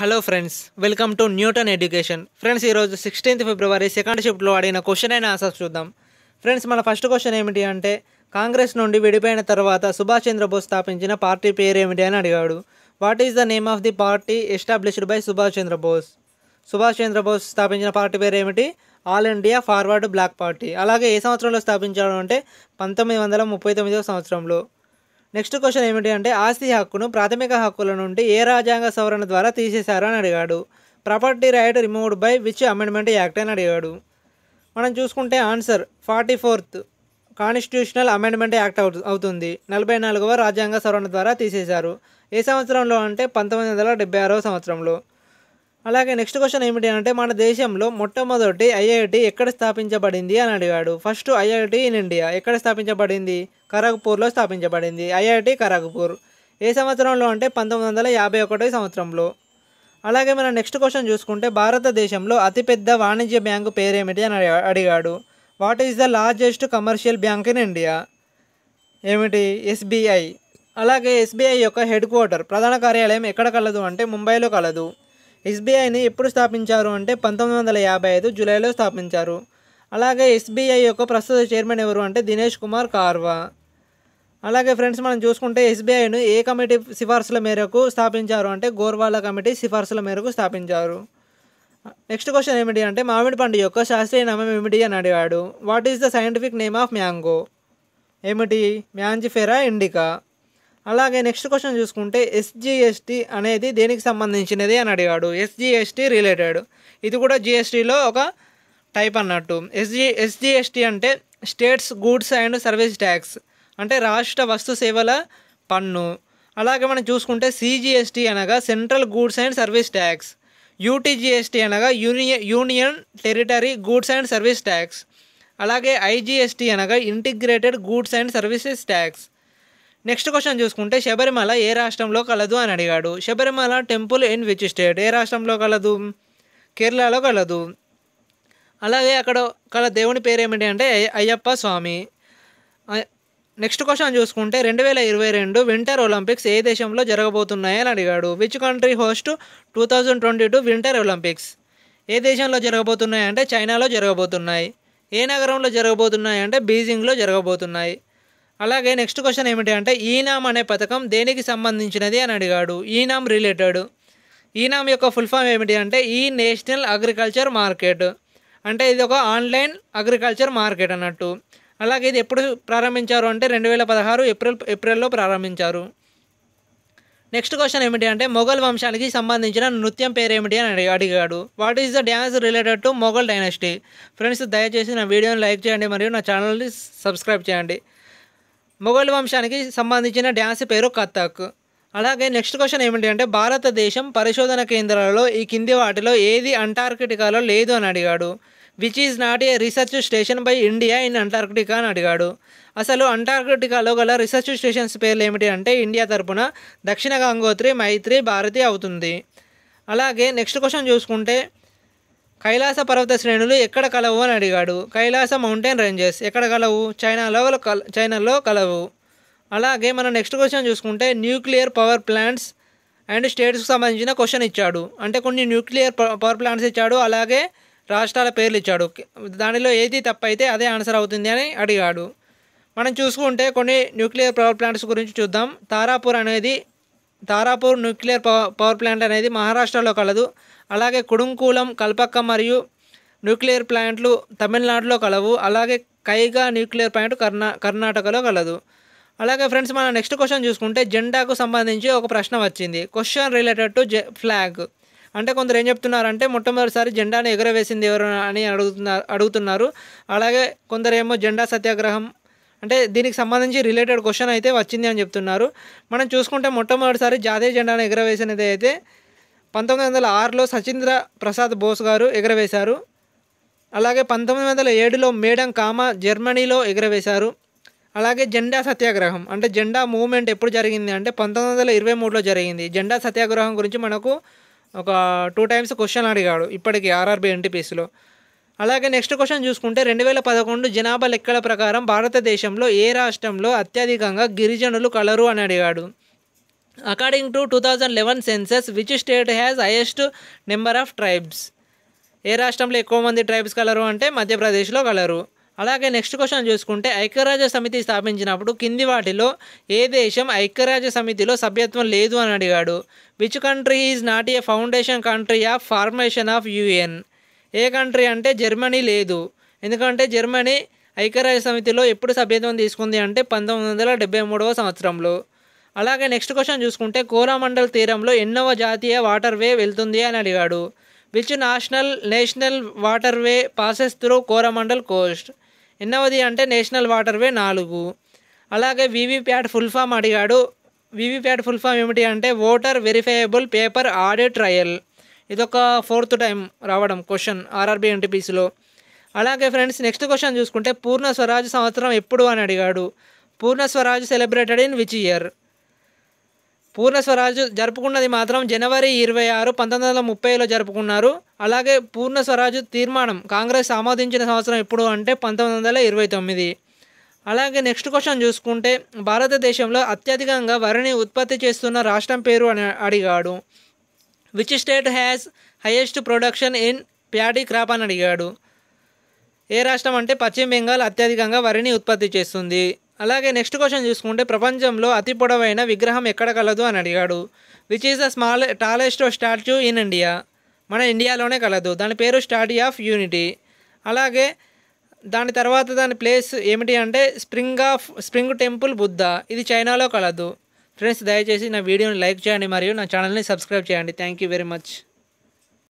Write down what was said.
hello friends welcome to Newton education friends ఈరోజు sixteenth February second షిఫ్ట్లో అడిగిన question అయినా ఆన్సర్స్ చూద్దాం ఫ్రెండ్స్ మన ఫస్ట్ క్వశ్చన్ ఏమిటి అంటే కాంగ్రెస్ నుండి విడిపోయిన తర్వాత సుభాష్ చంద్రబోస్ స్థాపించిన పార్టీ పేరు ఏమిటి అని అడిగాడు what is the name of the party established by Subhash Chandrabose Subhash Chandrabose స్థాపించిన పార్టీ పేరు ఏమిటి all India forward bloc party అలాగే ఏ సంవత్సరంలో స్థాపించాడు అంటే పంతొమ్మిది వందల ముప్పై తొమ్మిదవ సంవత్సరంలో నెక్స్ట్ క్వశ్చన్ ఏమిటి అంటే ఆస్తి హక్కును ప్రాథమిక హక్కుల నుండి ఏ రాజ్యాంగ సవరణ ద్వారా తీసేశారు అని అడిగాడు property right removed by which amendment act అని అడిగాడు మనం చూసుకుంటే answer forty fourth constitutional amendment act అవుతుంది నలభై నాలుగవ రాజ్యాంగ సవరణ ద్వారా తీసేశారు ఏ సంవత్సరంలో అంటే పంతొమ్మిది వందల డెబ్బై ఆరవ సంవత్సరంలో అలాగే నెక్స్ట్ క్వశ్చన్ ఏమిటి అంటే మన దేశంలో మొట్టమొదటి ఐఐటి ఎక్కడ స్థాపించబడింది అని అడిగాడు ఫస్ట్ ఐఐటి ఇన్ ఇండియా ఎక్కడ స్థాపించబడింది ఖరగ్పూర్లో స్థాపించబడింది ఐఐటి ఖరగ్పూర్ ఏ సంవత్సరంలో అంటే పంతొమ్మిది వందల యాభై ఒకటో సంవత్సరంలో అలాగే మనం నెక్స్ట్ క్వశ్చన్ చూసుకుంటే భారతదేశంలో అతిపెద్ద వాణిజ్య బ్యాంకు పేరేమిటి అని అడిగాడు what is the largest commercial bank in India ఏమిటి ఎస్బీఐ అలాగే ఎస్బీఐ యొక్క హెడ్ క్వార్టర్ ప్రధాన కార్యాలయం ఎక్కడ కలదు అంటే ముంబైలో కలదు ఎస్బీఐని ఎప్పుడు స్థాపించారు అంటే పంతొమ్మిది వందల యాభై ఐదు జూలైలో స్థాపించారు అలాగే ఎస్బీఐ యొక్క ప్రస్తుత చైర్మన్ ఎవరు అంటే దినేష్ కుమార్ కార్వా అలాగే ఫ్రెండ్స్ మనం చూసుకుంటే ఎస్బీఐను ఏ కమిటీ సిఫార్సుల మేరకు స్థాపించారు అంటే గోర్వాల కమిటీ సిఫార్సుల మేరకు స్థాపించారు నెక్స్ట్ క్వశ్చన్ ఏమిటి అంటే మామిడి పండు యొక్క శాస్త్రీయ నామం ఏమిటి అని అడిగాడు what is the scientific name of mango ఏమిటి మ్యాంజిఫెరా ఇండికా అలాగే నెక్స్ట్ క్వశ్చన్ చూసుకుంటే ఎస్జిఎస్టీ అనేది దేనికి సంబంధించినది అని అడిగాడు ఎస్జిఎస్టీ రిలేటెడ్ ఇది కూడా జిఎస్టీలో ఒక టైప్ అన్నట్టు ఎస్జి ఎస్జిఎస్టీ అంటే states goods and service tax అంటే రాష్ట్ర వస్తు సేవల పన్ను అలాగే మనం చూసుకుంటే సిజిఎస్టీ అనగా central goods and service tax UTGST అనగా union union territory goods and service tax అలాగే ఐజీఎస్టీ అనగా integrated goods and services tax next question చూసుకుంటే శబరిమల ఏ రాష్ట్రంలో కలదు అని అడిగాడు Sabarimala temple in which state ఏ రాష్ట్రంలో కలదు కేరళలో కలదు అలాగే అక్కడ కల దేవుని పేరు ఏమిటి అంటే అయ్యప్ప స్వామి నెక్స్ట్ క్వశ్చన్ చూసుకుంటే రెండు వేల ఇరవై రెండు వింటర్ ఒలింపిక్స్ ఏ దేశంలో జరగబోతున్నాయని అడిగాడు which country host two thousand twenty two winter olympics ఏ దేశంలో జరగబోతున్నాయి అంటే చైనాలో జరగబోతున్నాయి ఏ నగరంలో జరగబోతున్నాయి అంటే బీజింగ్లో జరగబోతున్నాయి అలాగే నెక్స్ట్ క్వశ్చన్ ఏమిటి అంటే ఈనామ్ అనే పథకం దేనికి సంబంధించినది అని అడిగాడు ఈనామ్ రిలేటెడ్ ఈనామ్ యొక్క ఫుల్ ఫామ్ ఏమిటి అంటే ఈ నేషనల్ అగ్రికల్చర్ మార్కెట్ అంటే ఇది ఒక ఆన్లైన్ అగ్రికల్చర్ మార్కెట్ అన్నట్టు అలాగే ఇది ఎప్పుడు ప్రారంభించారు అంటే రెండు వేల పదహారు ఏప్రిల్ ఏప్రిల్లో ప్రారంభించారు నెక్స్ట్ క్వశ్చన్ ఏమిటి అంటే మొఘల్ వంశానికి సంబంధించిన నృత్యం పేరు ఏమిటి అని అడిగాడు what is the dance related to Mughal dynasty friends దయచేసి నా వీడియోని లైక్ చేయండి మరియు నా ఛానల్ని సబ్స్క్రైబ్ చేయండి మొఘల్ వంశానికి సంబంధించిన డ్యాన్స్ పేరు కథక్ అలాగే నెక్స్ట్ క్వశ్చన్ ఏమిటి అంటే భారతదేశం పరిశోధన కేంద్రాలలో ఈ కింది వాటిలో ఏది అంటార్కిటికాలో లేదు అని అడిగాడు which is not a research station by India in Antarctica అని అడిగాడు అసలు అంటార్కిటికాలో గల రీసెర్చ్ స్టేషన్స్ పేర్లు ఏమిటి అంటే ఇండియా తరపున దక్షిణ గంగోత్రి మైత్రి భారతి అవుతుంది అలాగే నెక్స్ట్ క్వశ్చన్ చూసుకుంటే కైలాస పర్వత శ్రేణులు ఎక్కడ కలవు అని అడిగాడు కైలాస మౌంటైన్ రేంజెస్ ఎక్కడ కలవు చైనాలో కల చైనాలో కలవు అలాగే మనం నెక్స్ట్ క్వశ్చన్ చూసుకుంటే న్యూక్లియర్ పవర్ ప్లాంట్స్ అండ్ స్టేట్స్కి సంబంధించిన క్వశ్చన్ ఇచ్చాడు అంటే కొన్ని న్యూక్లియర్ పవర్ ప్లాంట్స్ ఇచ్చాడు అలాగే రాష్ట్రాల పేర్లు ఇచ్చాడు దానిలో ఏది తప్పైతే అదే ఆన్సర్ అవుతుంది అని అడిగాడు మనం చూసుకుంటే కొన్ని న్యూక్లియర్ పవర్ ప్లాంట్స్ గురించి చూద్దాం తారాపూర్ అనేది తారాపూర్ న్యూక్లియర్ పవర్ ప్లాంట్ అనేది మహారాష్ట్రలో కలదు అలాగే కుడుంకూలం కల్పక్క మరియు న్యూక్లియర్ ప్లాంట్లు తమిళనాడులో కలవు అలాగే కైగా న్యూక్లియర్ ప్లాంట్ కర్ణా కర్ణాటకలో కలదు అలాగే ఫ్రెండ్స్ మన నెక్స్ట్ క్వశ్చన్ చూసుకుంటే జెండాకు సంబంధించి ఒక ప్రశ్న వచ్చింది క్వశ్చన్ రిలేటెడ్ టు ఫ్లాగ్ అంటే కొందరు ఏం చెప్తున్నారంటే మొట్టమొదటిసారి జెండాను ఎగురవేసింది ఎవరు అని అడుగుతున్నారు అడుగుతున్నారు అలాగే కొందరేమో జెండా సత్యాగ్రహం అంటే దీనికి సంబంధించి రిలేటెడ్ క్వశ్చన్ అయితే వచ్చింది అని చెప్తున్నారు మనం చూసుకుంటే మొట్టమొదటిసారి జాతీయ జెండాను ఎగరవేసినది అయితే పంతొమ్మిది వందల ఆరులో సచీంద్ర ప్రసాద్ బోస్ గారు ఎగరవేశారు అలాగే పంతొమ్మిది వందల ఏడులో మేడం కామ జర్మనీలో ఎగరవేశారు అలాగే జెండా సత్యాగ్రహం అంటే జెండా మూవ్మెంట్ ఎప్పుడు జరిగింది అంటే పంతొమ్మిది వందల ఇరవై మూడులో జరిగింది జెండా సత్యాగ్రహం గురించి మనకు ఒక టూ టైమ్స్ క్వశ్చన్ అడిగాడు ఇప్పటికి ఆర్ఆర్బి ఎన్టీపీసీలో అలాగే నెక్స్ట్ క్వశ్చన్ చూసుకుంటే రెండు వేల పదకొండు జనాభా లెక్కల ప్రకారం భారతదేశంలో ఏ రాష్ట్రంలో అత్యధికంగా గిరిజనులు కలరు అని అడిగాడు according to two thousand eleven census which state has highest number of tribes ఏ రాష్ట్రంలో ఎక్కువ మంది ట్రైబ్స్ కలరు అంటే మధ్యప్రదేశ్లో కలరు అలాగే నెక్స్ట్ క్వశ్చన్ చూసుకుంటే ఐక్యరాజ్య సమితి స్థాపించినప్పుడు కింది వాటిలో ఏ దేశం ఐక్యరాజ్య సమితిలో సభ్యత్వం లేదు అని అడిగాడు which country is not a foundation country of formation of UN ఏ కంట్రీ అంటే జర్మనీ లేదు ఎందుకంటే జర్మనీ ఐక్యరాజ్య సమితిలో ఎప్పుడు సభ్యత్వం తీసుకుంది అంటే పంతొమ్మిది వందల డెబ్బై మూడవ సంవత్సరంలో అలాగే నెక్స్ట్ క్వశ్చన్ చూసుకుంటే కోరామండల్ తీరంలో ఎన్నవ జాతీయ వాటర్ వే వెళ్తుంది అని అడిగాడు which national national waterway passes through Coromandel coast ఎన్నవది అంటే నేషనల్ వాటర్ వే నాలుగు అలాగే వివిప్యాట్ ఫుల్ ఫామ్ అడిగాడు వివిప్యాట్ ఫుల్ ఫామ్ ఏమిటి అంటే voter verifiable paper audit trail ఇదొక ఫోర్త్ టైం రావడం క్వశ్చన్ ఆర్ఆర్బి ఎన్టీపీసీలో అలాగే ఫ్రెండ్స్ నెక్స్ట్ క్వశ్చన్ చూసుకుంటే పూర్ణ స్వరాజ్ సంవత్సరం ఎప్పుడు అని అడిగాడు Purna Swaraj celebrated in which year Purna Swaraj జరుపుకున్నది మాత్రం జనవరి ఇరవై ఆరు పంతొమ్మిది వందల ముప్పైలో జరుపుకున్నారు అలాగే పూర్ణ స్వరాజ్ తీర్మానం కాంగ్రెస్ ఆమోదించిన సంవత్సరం ఎప్పుడు అంటే పంతొమ్మిది వందల ఇరవై తొమ్మిది అలాగే నెక్స్ట్ క్వశ్చన్ చూసుకుంటే భారతదేశంలో అత్యధికంగా వరిని ఉత్పత్తి చేస్తున్న రాష్ట్రం పేరు అని అడిగాడు which state has highest production in paddy crop అని అడిగాడు ఏ రాష్ట్రం అంటే పశ్చిమ బెంగాల్ అత్యధికంగా వరిని ఉత్పత్తి చేస్తుంది అలాగే నెక్స్ట్ క్వశ్చన్ చూసుకుంటే ప్రపంచంలో అతి పొడవైన విగ్రహం ఎక్కడ కలదు అని అడిగాడు which is the small tallest statue in India మన ఇండియాలోనే కలదు దాని పేరు స్టాట్యూ ఆఫ్ యూనిటీ అలాగే దాని తర్వాత దాని ప్లేస్ ఏమిటి అంటే spring of spring temple Buddha ఇది చైనాలో కలదు ఫ్రెండ్స్ దయచేసి నా వీడియోని లైక్ చేయండి మరియు నా ఛానల్ని సబ్స్క్రైబ్ చేయండి థ్యాంక్ వెరీ మచ్